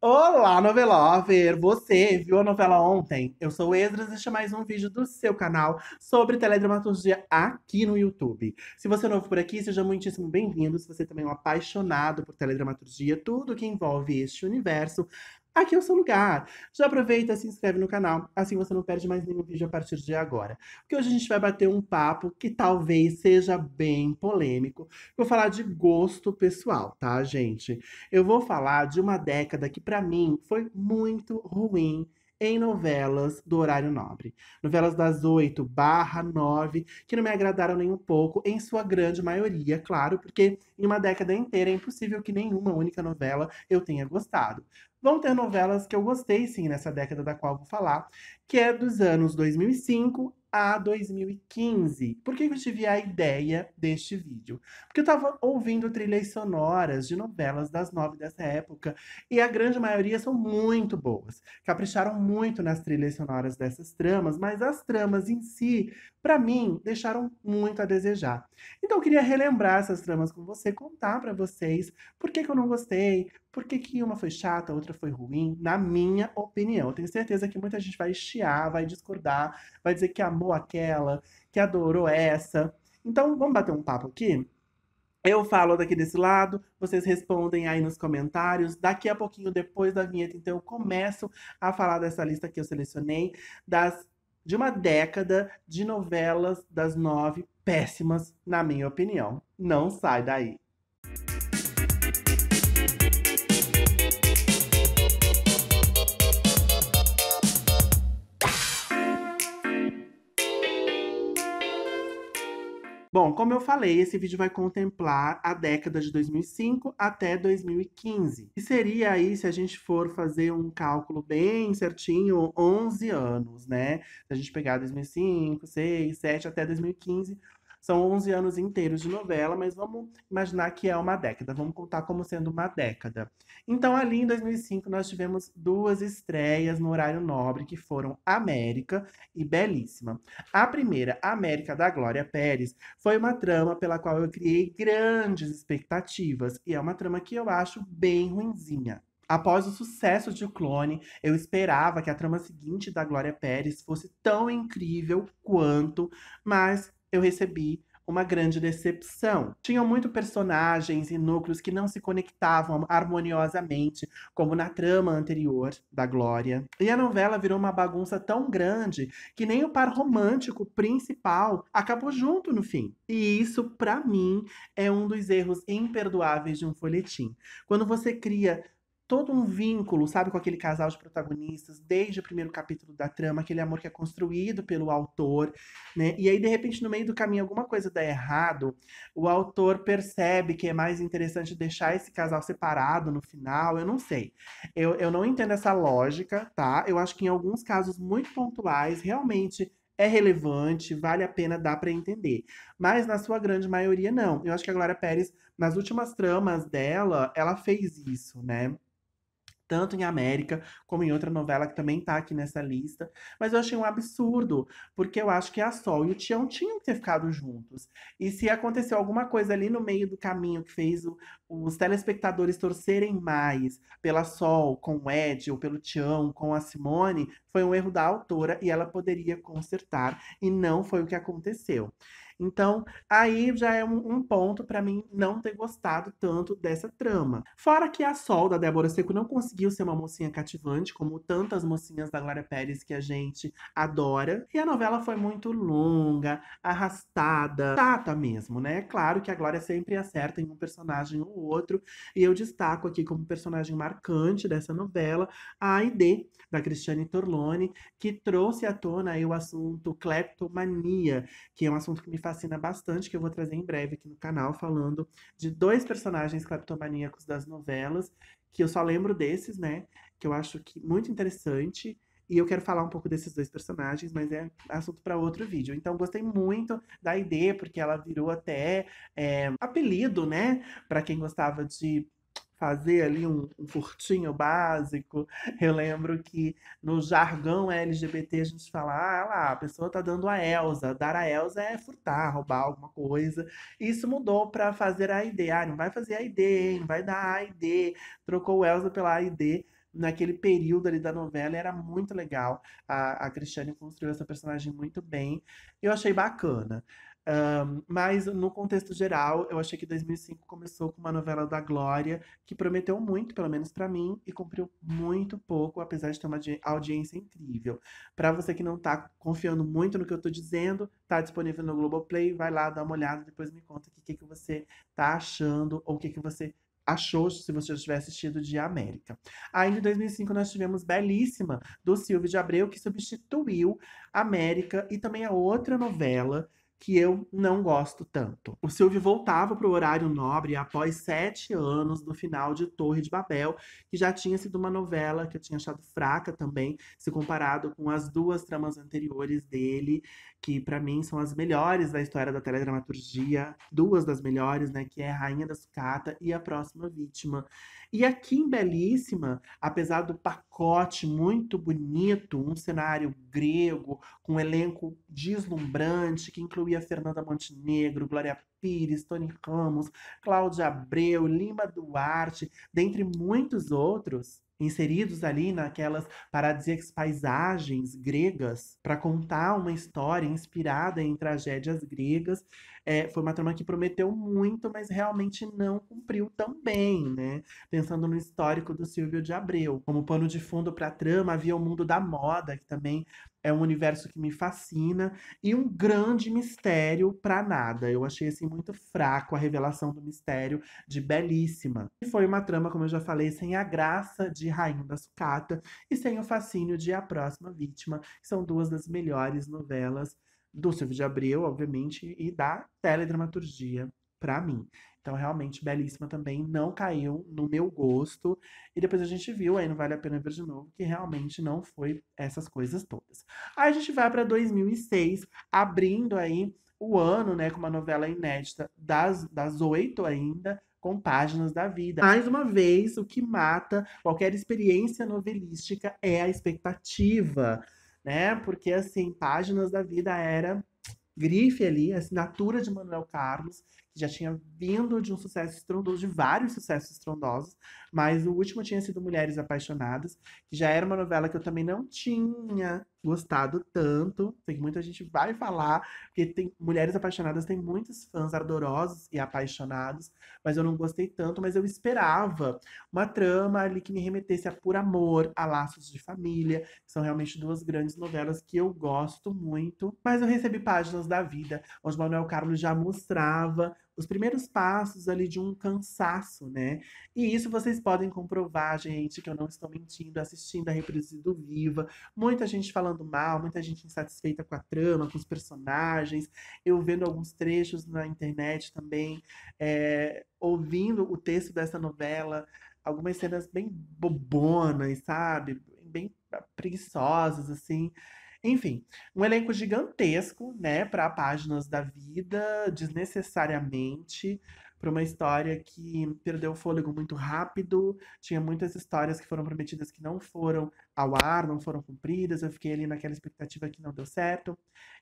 Olá, novelover! Você viu a novela ontem? Eu sou o Esdras e este é mais um vídeo do seu canal sobre teledramaturgia aqui no YouTube. Se você é novo por aqui, seja muitíssimo bem-vindo. Se você também é um apaixonado por teledramaturgia, tudo que envolve este universo, aqui é o seu lugar. Já aproveita, e se inscreve no canal, assim você não perde mais nenhum vídeo a partir de agora. Porque hoje a gente vai bater um papo que talvez seja bem polêmico. Vou falar de gosto pessoal, tá, gente? Eu vou falar de uma década que para mim foi muito ruim em novelas do horário nobre. Novelas das 8 barra 9, que não me agradaram nem um pouco, em sua grande maioria, claro, porque em uma década inteira é impossível que nenhuma única novela eu tenha gostado vão ter novelas que eu gostei, sim, nessa década da qual vou falar, que é dos anos 2005 a 2015. Por que eu tive a ideia deste vídeo? Porque eu estava ouvindo trilhas sonoras de novelas das nove dessa época e a grande maioria são muito boas. Capricharam muito nas trilhas sonoras dessas tramas, mas as tramas em si, para mim, deixaram muito a desejar. Então eu queria relembrar essas tramas com você, contar para vocês por que, que eu não gostei, por que, que uma foi chata, outra outra foi ruim, na minha opinião. Eu tenho certeza que muita gente vai chiar, vai discordar, vai dizer que amou aquela, que adorou essa. Então, vamos bater um papo aqui? Eu falo daqui desse lado, vocês respondem aí nos comentários. Daqui a pouquinho, depois da vinheta, então eu começo a falar dessa lista que eu selecionei das de uma década de novelas das nove péssimas, na minha opinião. Não sai daí. Bom, como eu falei, esse vídeo vai contemplar a década de 2005 até 2015. E seria aí, se a gente for fazer um cálculo bem certinho, 11 anos, né? Se a gente pegar 2005, 6, 7 até 2015, são 11 anos inteiros de novela, mas vamos imaginar que é uma década, vamos contar como sendo uma década. Então, ali em 2005, nós tivemos duas estreias no horário nobre, que foram América e Belíssima. A primeira, América da Glória Pérez, foi uma trama pela qual eu criei grandes expectativas, e é uma trama que eu acho bem ruinzinha. Após o sucesso de O Clone, eu esperava que a trama seguinte da Glória Pérez fosse tão incrível quanto, mas eu recebi uma grande decepção. Tinham muito personagens e núcleos que não se conectavam harmoniosamente, como na trama anterior da Glória. E a novela virou uma bagunça tão grande que nem o par romântico principal acabou junto no fim. E isso, para mim, é um dos erros imperdoáveis de um folhetim. Quando você cria todo um vínculo, sabe, com aquele casal de protagonistas, desde o primeiro capítulo da trama, aquele amor que é construído pelo autor, né? E aí, de repente, no meio do caminho, alguma coisa dá errado, o autor percebe que é mais interessante deixar esse casal separado no final, eu não sei. Eu, eu não entendo essa lógica, tá? Eu acho que em alguns casos muito pontuais, realmente é relevante, vale a pena dar para entender. Mas na sua grande maioria, não. Eu acho que a Glória Pérez, nas últimas tramas dela, ela fez isso, né? tanto em América como em outra novela que também tá aqui nessa lista. Mas eu achei um absurdo, porque eu acho que a Sol e o Tião tinham que ter ficado juntos. E se aconteceu alguma coisa ali no meio do caminho que fez o, os telespectadores torcerem mais pela Sol com o Ed ou pelo Tião com a Simone, foi um erro da autora e ela poderia consertar. E não foi o que aconteceu. Então, aí já é um, um ponto para mim não ter gostado tanto dessa trama. Fora que a Sol da Débora Seco não conseguiu ser uma mocinha cativante, como tantas mocinhas da Glória Pérez que a gente adora. E a novela foi muito longa, arrastada, chata mesmo, né? É claro que a Glória sempre acerta em um personagem ou outro, e eu destaco aqui como personagem marcante dessa novela a Aide, da Cristiane Torlone, que trouxe à tona aí o assunto cleptomania, que é um assunto que me fascina bastante, que eu vou trazer em breve aqui no canal, falando de dois personagens cleptomaníacos das novelas, que eu só lembro desses, né? Que eu acho que muito interessante. E eu quero falar um pouco desses dois personagens, mas é assunto para outro vídeo. Então, gostei muito da ideia, porque ela virou até é, apelido, né? Para quem gostava de fazer ali um, um, furtinho básico. Eu lembro que no jargão LGBT a gente fala, ah lá, a pessoa tá dando a Elsa. Dar a Elsa é furtar, roubar alguma coisa. Isso mudou para fazer a ID. Ah, não vai fazer a ID, hein? Vai dar a ID. Trocou Elsa pela ID naquele período ali da novela era muito legal. A, a Cristiane construiu essa personagem muito bem. Eu achei bacana. Um, mas, no contexto geral, eu achei que 2005 começou com uma novela da Glória, que prometeu muito, pelo menos para mim, e cumpriu muito pouco, apesar de ter uma audiência incrível. Para você que não tá confiando muito no que eu tô dizendo, tá disponível no Globoplay, vai lá, dá uma olhada, depois me conta o que, que você tá achando, ou o que, que você achou se você já tiver assistido de América. Ainda em 2005 nós tivemos Belíssima, do Silvio de Abreu, que substituiu América e também a outra novela que eu não gosto tanto. O Silvio voltava para o horário nobre após sete anos do final de Torre de Babel, que já tinha sido uma novela que eu tinha achado fraca também, se comparado com as duas tramas anteriores dele que para mim são as melhores da história da teledramaturgia, duas das melhores, né, que é Rainha da Sucata e A Próxima Vítima. E aqui em Belíssima, apesar do pacote muito bonito, um cenário grego com um elenco deslumbrante que incluía Fernanda Montenegro, Glória Pires, Tony Ramos, Cláudia Abreu, Lima Duarte, dentre muitos outros, inseridos ali naquelas paradisíacas paisagens gregas para contar uma história inspirada em tragédias gregas é, foi uma trama que prometeu muito, mas realmente não cumpriu tão bem, né? Pensando no histórico do Silvio de Abreu. Como pano de fundo para a trama, havia o mundo da moda, que também é um universo que me fascina e um grande mistério para nada. Eu achei assim muito fraco a revelação do mistério de Belíssima. E foi uma trama, como eu já falei, sem a graça de Rainha da Sucata e sem o fascínio de A Próxima Vítima, que são duas das melhores novelas do Silvio de Abreu, obviamente, e da teledramaturgia para mim. Então, realmente, belíssima também, não caiu no meu gosto. E depois a gente viu, aí não vale a pena ver de novo, que realmente não foi essas coisas todas. Aí a gente vai para 2006, abrindo aí o ano, né, com uma novela inédita das, das oito ainda, com páginas da vida. Mais uma vez, o que mata qualquer experiência novelística é a expectativa né? Porque, assim, Páginas da Vida era grife ali, a assinatura de Manuel Carlos, que já tinha vindo de um sucesso estrondoso, de vários sucessos estrondosos, mas o último tinha sido Mulheres Apaixonadas, que já era uma novela que eu também não tinha gostado tanto. Sei que muita gente vai falar, porque tem mulheres apaixonadas, tem muitos fãs ardorosos e apaixonados, mas eu não gostei tanto, mas eu esperava uma trama ali que me remetesse a Por Amor, a Laços de Família, que são realmente duas grandes novelas que eu gosto muito. Mas eu recebi páginas da vida, onde Manuel Carlos já mostrava os primeiros passos ali de um cansaço, né? E isso vocês podem comprovar, gente, que eu não estou mentindo, assistindo a reprise do Viva, muita gente falando mal, muita gente insatisfeita com a trama, com os personagens, eu vendo alguns trechos na internet também, é, ouvindo o texto dessa novela, algumas cenas bem bobonas, sabe? Bem preguiçosas, assim. Enfim, um elenco gigantesco, né, para páginas da vida, desnecessariamente, para uma história que perdeu o fôlego muito rápido, tinha muitas histórias que foram prometidas que não foram ao ar, não foram cumpridas, eu fiquei ali naquela expectativa que não deu certo.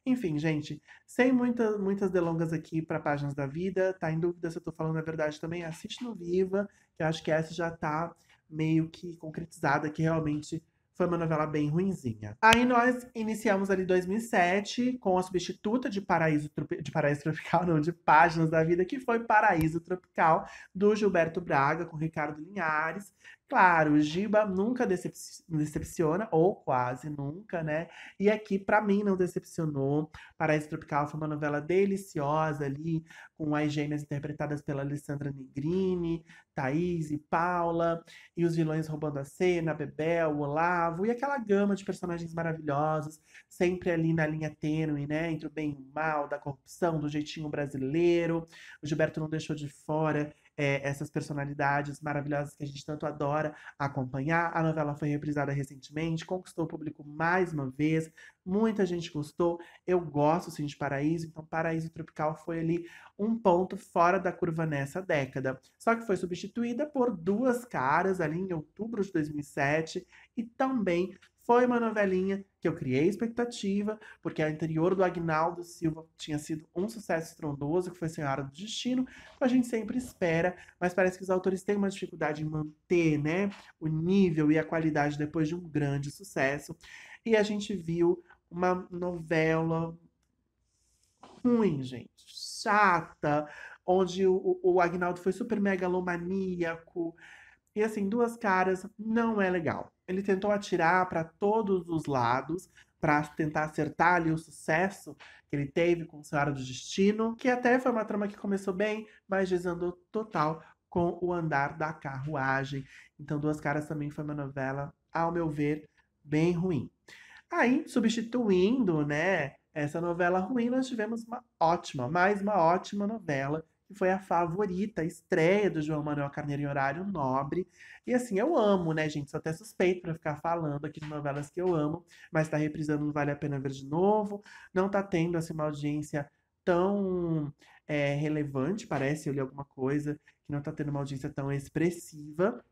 Enfim, gente, sem muita, muitas delongas aqui para páginas da vida, tá em dúvida se eu tô falando a verdade também, assiste no Viva, que eu acho que essa já tá meio que concretizada que realmente foi uma novela bem ruinzinha. Aí nós iniciamos ali 2007 com a substituta de Paraíso, de Paraíso Tropical, não, de Páginas da Vida, que foi Paraíso Tropical, do Gilberto Braga, com Ricardo Linhares, Claro, o Giba nunca decepciona, ou quase nunca, né? E aqui, para mim, não decepcionou. Paraíso Tropical foi uma novela deliciosa ali, com as gêmeas interpretadas pela Alessandra Negrini, Thaís e Paula, e os vilões roubando a cena, Bebel, Olavo, e aquela gama de personagens maravilhosos, sempre ali na linha tênue, né? Entre o bem e o mal, da corrupção, do jeitinho brasileiro. O Gilberto não deixou de fora é, essas personalidades maravilhosas que a gente tanto adora acompanhar. A novela foi reprisada recentemente, conquistou o público mais uma vez, muita gente gostou. Eu gosto sim de Paraíso, então Paraíso Tropical foi ali um ponto fora da curva nessa década. Só que foi substituída por Duas Caras ali em outubro de 2007 e também foi uma novelinha que eu criei expectativa, porque a anterior do Agnaldo Silva tinha sido um sucesso estrondoso, que foi Senhora do Destino. A gente sempre espera, mas parece que os autores têm uma dificuldade em manter, né, o nível e a qualidade depois de um grande sucesso. E a gente viu uma novela ruim, gente, chata, onde o, o Agnaldo foi super megalomaníaco. E assim, duas caras não é legal. Ele tentou atirar para todos os lados para tentar acertar ali o sucesso que ele teve com o Senhora do Destino, que até foi uma trama que começou bem, mas desandou total com o andar da carruagem. Então, Duas Caras também foi uma novela, ao meu ver, bem ruim. Aí, substituindo, né, essa novela ruim, nós tivemos uma ótima, mais uma ótima novela que foi a favorita, a estreia do João Manuel Carneiro em horário nobre. E assim, eu amo, né, gente? Sou até suspeito para ficar falando aqui de novelas que eu amo, mas tá reprisando não Vale a Pena Ver de novo. Não tá tendo, assim, uma audiência tão é, relevante, parece, eu li alguma coisa, que não tá tendo uma audiência tão expressiva.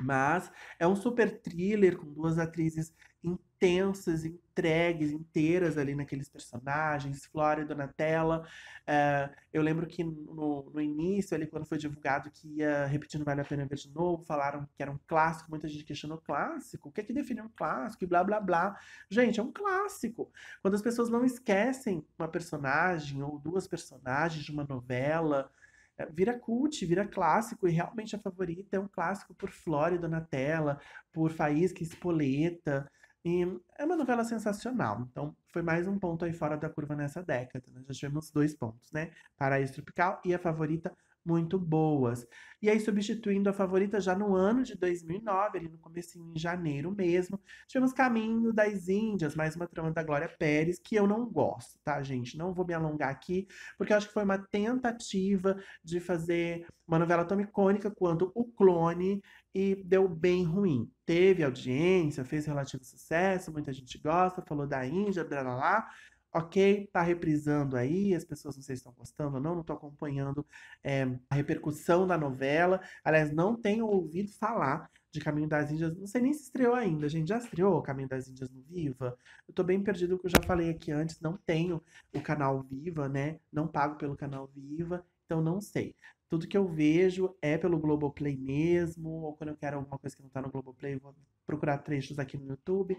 Mas é um super thriller com duas atrizes intensas, entregues, inteiras ali naqueles personagens, Flora e Donatella. Uh, eh, eu lembro que no, no, início, ali quando foi divulgado que ia repetindo Vale a Pena Ver de Novo, falaram que era um clássico, muita gente questionou clássico, o que é que define um clássico e blá blá blá. Gente, é um clássico. Quando as pessoas não esquecem uma personagem ou duas personagens de uma novela, é, vira cult, vira clássico, e realmente a favorita é um clássico por Flore Donatella, por Faísca Spoleta E é uma novela sensacional. Então, foi mais um ponto aí fora da curva nessa década. Né? já tivemos dois pontos, né? Paraíso Tropical e a favorita muito boas. E aí, substituindo a favorita já no ano de 2009, ali no começo em janeiro mesmo, tivemos Caminho das Índias, mais uma trama da Glória Pérez, que eu não gosto, tá, gente? Não vou me alongar aqui, porque eu acho que foi uma tentativa de fazer uma novela tão icônica quanto O Clone, e deu bem ruim. Teve audiência, fez relativo sucesso, muita gente gosta, falou da Índia, blá blá blá, ok, tá reprisando aí, as pessoas não sei se estão gostando ou não, não tô acompanhando é, a repercussão da novela. Aliás, não tenho ouvido falar de Caminho das Índias, não sei nem se estreou ainda, a gente já estreou Caminho das Índias no Viva. Eu tô bem perdido que eu já falei aqui antes, não tenho o canal Viva, né? Não pago pelo canal Viva, então não sei. Tudo que eu vejo é pelo Globoplay mesmo, ou quando eu quero alguma coisa que não tá no Globoplay, eu vou procurar trechos aqui no YouTube.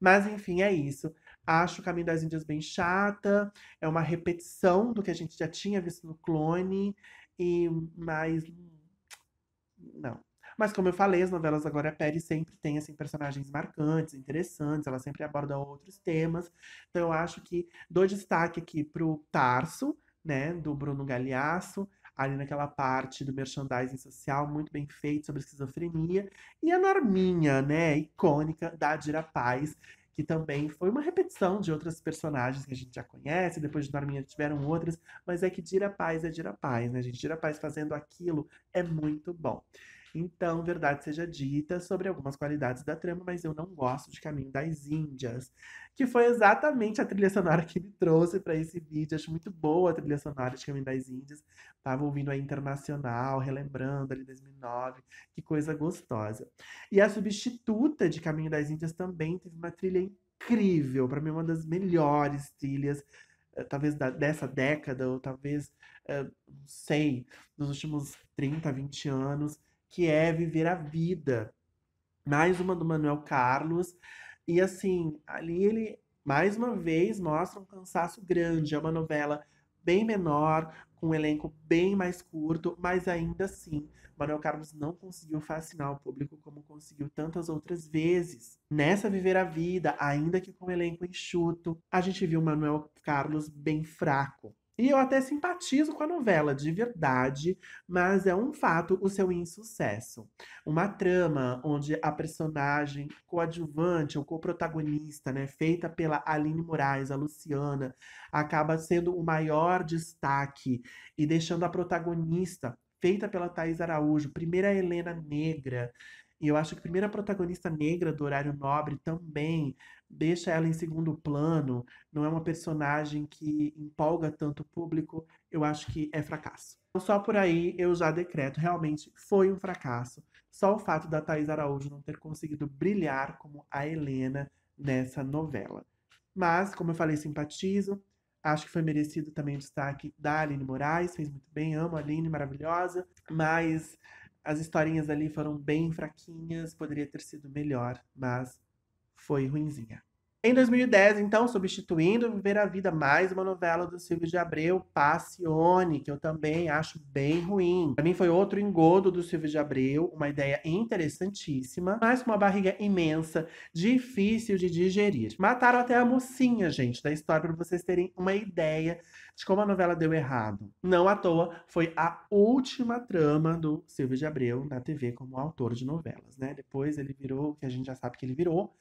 Mas enfim, é isso. Acho o Caminho das Índias bem chata, é uma repetição do que a gente já tinha visto no Clone, e mais. Não. Mas como eu falei, as novelas da Glória Pérez sempre têm assim, personagens marcantes, interessantes, ela sempre aborda outros temas. Então eu acho que dou destaque aqui pro Tarso, né, do Bruno Galhaço, ali naquela parte do merchandising social, muito bem feito sobre esquizofrenia. E a Norminha, né, icônica da Adira Paz, que também foi uma repetição de outras personagens que a gente já conhece, depois de Norminha tiveram outras, mas é que Dira Paz é Dira Paz, né, gente? Dira Paz fazendo aquilo é muito bom. Então, verdade seja dita sobre algumas qualidades da trama, mas eu não gosto de Caminho das Índias, que foi exatamente a trilha sonora que me trouxe para esse vídeo. Acho muito boa a trilha sonora de Caminho das Índias. Tava ouvindo a internacional, relembrando ali 2009, que coisa gostosa. E a substituta de Caminho das Índias também teve uma trilha incrível, para mim uma das melhores trilhas eh, talvez da, dessa década, ou talvez, uh, não sei, nos últimos 30, 20 anos, que é viver a vida. Mais uma do Manuel Carlos. E assim, ali ele mais uma vez mostra um cansaço grande. É uma novela bem menor, com um elenco bem mais curto, mas ainda assim, Manuel Carlos não conseguiu fascinar o público como conseguiu tantas outras vezes. Nessa Viver a Vida, ainda que com um elenco enxuto, a gente viu Manuel Carlos bem fraco. E eu até simpatizo com a novela, de verdade, mas é um fato o seu insucesso. Uma trama onde a personagem coadjuvante ou coprotagonista, né, feita pela Aline Moraes, a Luciana, acaba sendo o maior destaque e deixando a protagonista, feita pela Thais Araújo, primeira Helena negra, e eu acho que a primeira protagonista negra do horário nobre também deixa ela em segundo plano, não é uma personagem que empolga tanto o público, eu acho que é fracasso. Então, só por aí eu já decreto, realmente foi um fracasso. Só o fato da Thais Araújo não ter conseguido brilhar como a Helena nessa novela. Mas, como eu falei, simpatizo. Acho que foi merecido também o destaque da Aline Moraes, fez muito bem, amo a Aline, maravilhosa. Mas as historinhas ali foram bem fraquinhas, poderia ter sido melhor, mas foi ruinzinha. Em 2010, então, substituindo Viver a Vida, mais uma novela do Silvio de Abreu, Passione, que eu também acho bem ruim. Para mim foi outro engodo do Silvio de Abreu, uma ideia interessantíssima, mas com uma barriga imensa, difícil de digerir. Mataram até a mocinha, gente, da história, para vocês terem uma ideia de como a novela deu errado. Não à toa, foi a última trama do Silvio de Abreu na TV como autor de novelas, né? Depois ele virou que a gente já sabe que ele virou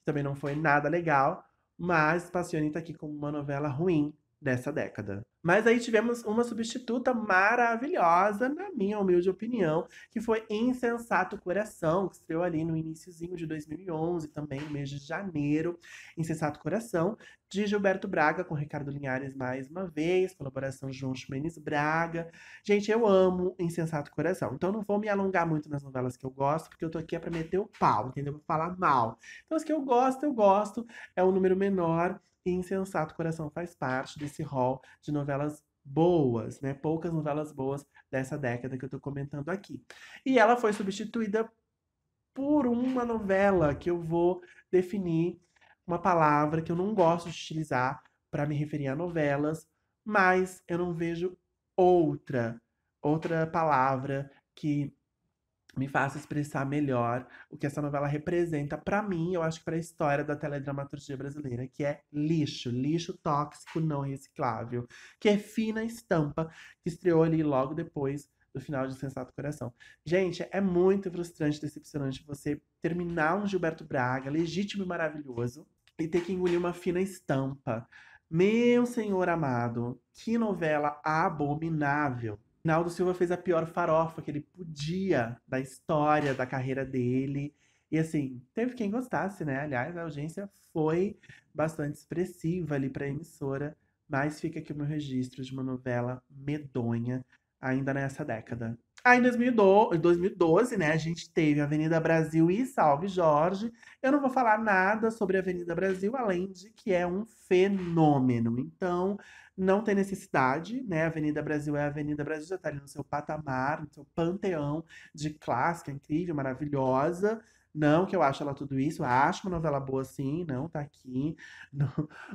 que também não foi nada legal, mas Passione tá aqui como uma novela ruim dessa década. Mas aí tivemos uma substituta maravilhosa, na minha humilde opinião, que foi Insensato Coração, que estreou ali no iníciozinho de 2011, também no mês de janeiro. Insensato Coração, de Gilberto Braga, com Ricardo Linhares mais uma vez, colaboração de João Ximenes Braga. Gente, eu amo Insensato Coração, então não vou me alongar muito nas novelas que eu gosto, porque eu tô aqui é pra meter o pau, entendeu? Pra falar mal. Então as que eu gosto, eu gosto, é um número menor, e Insensato Coração faz parte desse hall de novelas boas, né? Poucas novelas boas dessa década que eu tô comentando aqui. E ela foi substituída por uma novela que eu vou definir uma palavra que eu não gosto de utilizar para me referir a novelas, mas eu não vejo outra outra palavra que me faça expressar melhor o que essa novela representa para mim, eu acho que para a história da teledramaturgia brasileira, que é lixo, lixo tóxico não reciclável, que é fina estampa, que estreou ali logo depois do final de Sensato Coração. Gente, é muito frustrante, decepcionante você terminar um Gilberto Braga legítimo e maravilhoso e ter que engolir uma fina estampa. Meu senhor amado, que novela abominável! Naldo Silva fez a pior farofa que ele podia da história, da carreira dele. E assim, teve quem gostasse, né? Aliás, a audiência foi bastante expressiva ali para a emissora, mas fica aqui o meu registro de uma novela medonha ainda nessa década. Aí ah, em 2012, 2012, né, a gente teve Avenida Brasil e Salve Jorge. Eu não vou falar nada sobre Avenida Brasil, além de que é um fenômeno. Então, não tem necessidade, né? A Avenida Brasil é a Avenida Brasil, já está ali no seu patamar, no seu panteão de clássica, incrível, maravilhosa. Não que eu acho ela tudo isso, acho uma novela boa sim, não tá aqui no,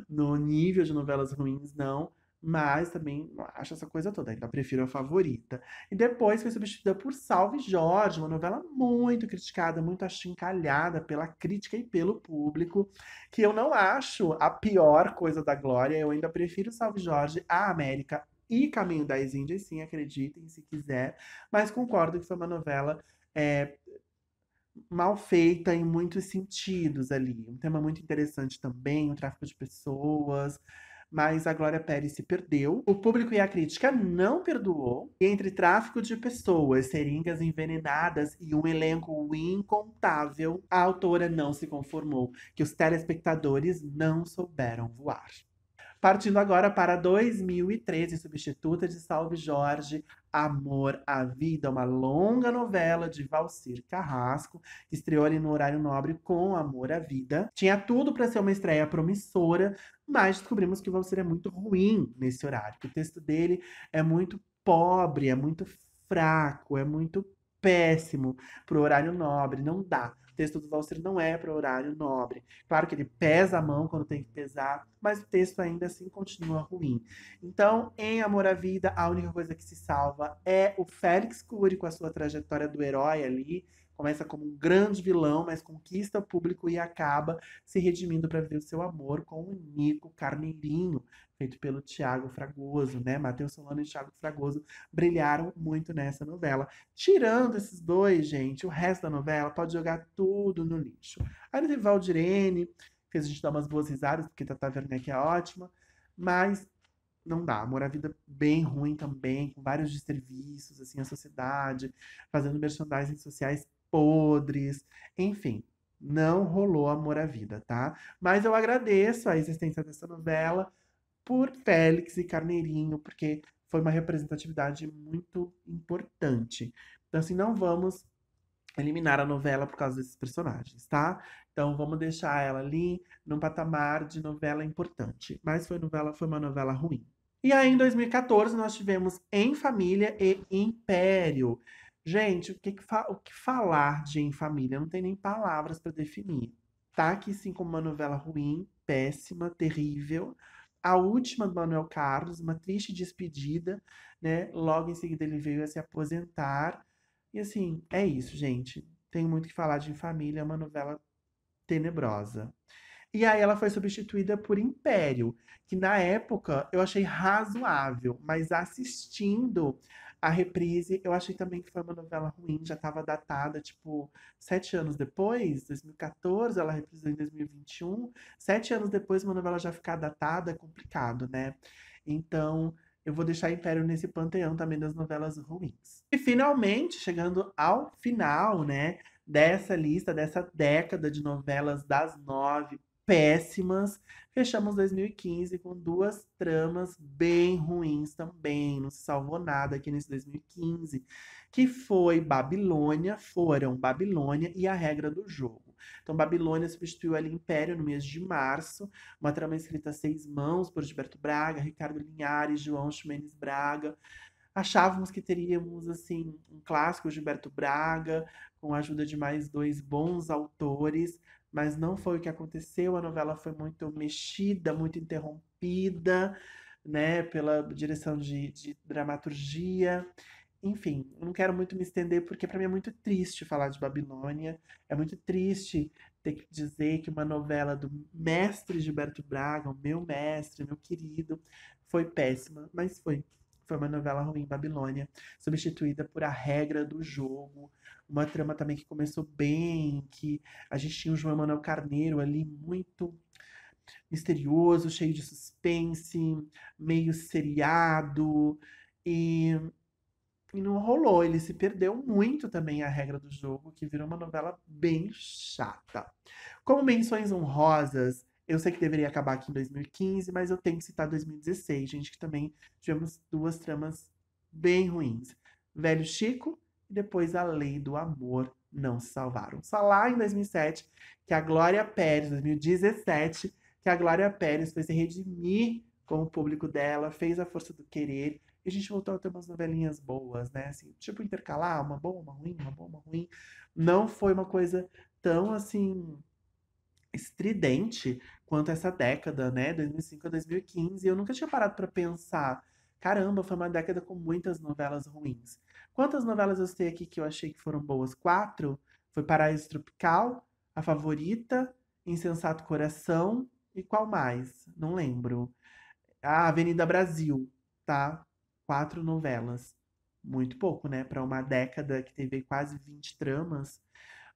no nível de novelas ruins, não mas também não acho essa coisa toda, ainda prefiro a favorita. E depois foi substituída por Salve Jorge, uma novela muito criticada, muito achincalhada pela crítica e pelo público, que eu não acho a pior coisa da Glória, eu ainda prefiro Salve Jorge à América e Caminho das Índias, sim, acreditem se quiser, mas concordo que foi uma novela. É, mal feita em muitos sentidos ali. Um tema muito interessante também, o tráfico de pessoas, mas a Glória Pérez se perdeu. O público e a crítica não perdoou. E entre tráfico de pessoas, seringas envenenadas e um elenco incontável, a autora não se conformou que os telespectadores não souberam voar. Partindo agora para 2013, Substituta de Salve Jorge, Amor à Vida, uma longa novela de Valcir Carrasco, estreou ali no horário nobre com Amor à Vida. Tinha tudo para ser uma estreia promissora, mas descobrimos que o Valcir é muito ruim nesse horário, que o texto dele é muito pobre, é muito fraco, é muito péssimo para o horário nobre, não dá texto do Valser não é para horário nobre. Claro que ele pesa a mão quando tem que pesar, mas o texto ainda assim continua ruim. Então, em Amor à Vida, a única coisa que se salva é o Félix Cury com a sua trajetória do herói ali, Começa como um grande vilão, mas conquista o público e acaba se redimindo para viver o seu amor com o Nico Carneirinho, feito pelo Tiago Fragoso, né? Matheus Solano e Tiago Fragoso brilharam muito nessa novela. Tirando esses dois, gente, o resto da novela pode jogar tudo no lixo. Aí teve Valdirene, fez a gente dar umas boas risadas, porque Tata Werneck é ótima, mas não dá. Amor à vida bem ruim também, com vários desserviços, assim, a sociedade, fazendo merchandising sociais podres, enfim. Não rolou amor à vida, tá? Mas eu agradeço a existência dessa novela por Félix e Carneirinho, porque foi uma representatividade muito importante. Então, assim, não vamos eliminar a novela por causa desses personagens, tá? Então vamos deixar ela ali num patamar de novela importante. Mas foi novela, foi uma novela ruim. E aí, em 2014, nós tivemos Em Família e Império. Gente, o que, que o que falar de Em Família? Não tem nem palavras para definir. Tá aqui sim como uma novela ruim, péssima, terrível. A última do Manuel Carlos, uma triste despedida, né? Logo em seguida ele veio a se aposentar. E assim, é isso, gente. Tem muito que falar de Em Família, é uma novela tenebrosa. E aí ela foi substituída por Império, que na época eu achei razoável, mas assistindo a reprise, eu achei também que foi uma novela ruim, já estava datada, tipo, sete anos depois, 2014, ela reprisou em 2021. Sete anos depois, uma novela já ficar datada é complicado, né? Então, eu vou deixar Império nesse panteão também das novelas ruins. E finalmente, chegando ao final, né, dessa lista, dessa década de novelas das nove péssimas. Fechamos 2015 com duas tramas bem ruins também, não se salvou nada aqui nesse 2015, que foi Babilônia, foram Babilônia e a regra do jogo. Então, Babilônia substituiu ali Império no mês de março, uma trama escrita a seis mãos por Gilberto Braga, Ricardo Linhares, João Ximenes Braga. Achávamos que teríamos, assim, um clássico Gilberto Braga, com a ajuda de mais dois bons autores, mas não foi o que aconteceu. A novela foi muito mexida, muito interrompida, né, pela direção de, de dramaturgia. Enfim, não quero muito me estender porque para mim é muito triste falar de Babilônia. É muito triste ter que dizer que uma novela do mestre Gilberto Braga, o meu mestre, meu querido, foi péssima, mas foi foi uma novela ruim, Babilônia, substituída por A Regra do Jogo, uma trama também que começou bem, que a gente tinha o João Manuel Carneiro ali muito misterioso, cheio de suspense, meio seriado, e, e não rolou. Ele se perdeu muito também a regra do jogo, que virou uma novela bem chata. Como menções honrosas, eu sei que deveria acabar aqui em 2015, mas eu tenho que citar 2016, gente, que também tivemos duas tramas bem ruins. Velho Chico e depois A Lei do Amor Não Se Salvaram. Só lá em 2007, que a Glória Pérez, 2017, que a Glória Pérez foi se redimir com o público dela, fez a força do querer, e a gente voltou a ter umas novelinhas boas, né? Assim, tipo intercalar, uma boa, uma ruim, uma boa, uma ruim. Não foi uma coisa tão assim estridente quanto essa década, né, 2005 a 2015. Eu nunca tinha parado para pensar, caramba, foi uma década com muitas novelas ruins. Quantas novelas eu sei aqui que eu achei que foram boas? Quatro. Foi Paraíso Tropical, A Favorita, Insensato Coração e qual mais? Não lembro. A Avenida Brasil, tá? Quatro novelas. Muito pouco, né? Para uma década que teve quase 20 tramas,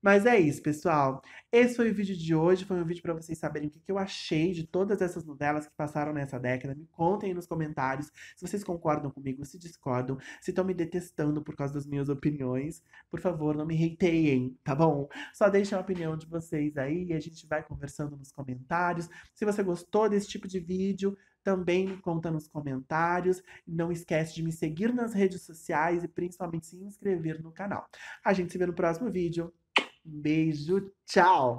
mas é isso, pessoal. Esse foi o vídeo de hoje. Foi um vídeo para vocês saberem o que, eu achei de todas essas novelas que passaram nessa década. Me contem aí nos comentários se vocês concordam comigo, se discordam, se estão me detestando por causa das minhas opiniões. Por favor, não me reiteiem, tá bom? Só deixem a opinião de vocês aí e a gente vai conversando nos comentários. Se você gostou desse tipo de vídeo, também me conta nos comentários. Não esquece de me seguir nas redes sociais e principalmente se inscrever no canal. A gente se vê no próximo vídeo. Beijo, tchau!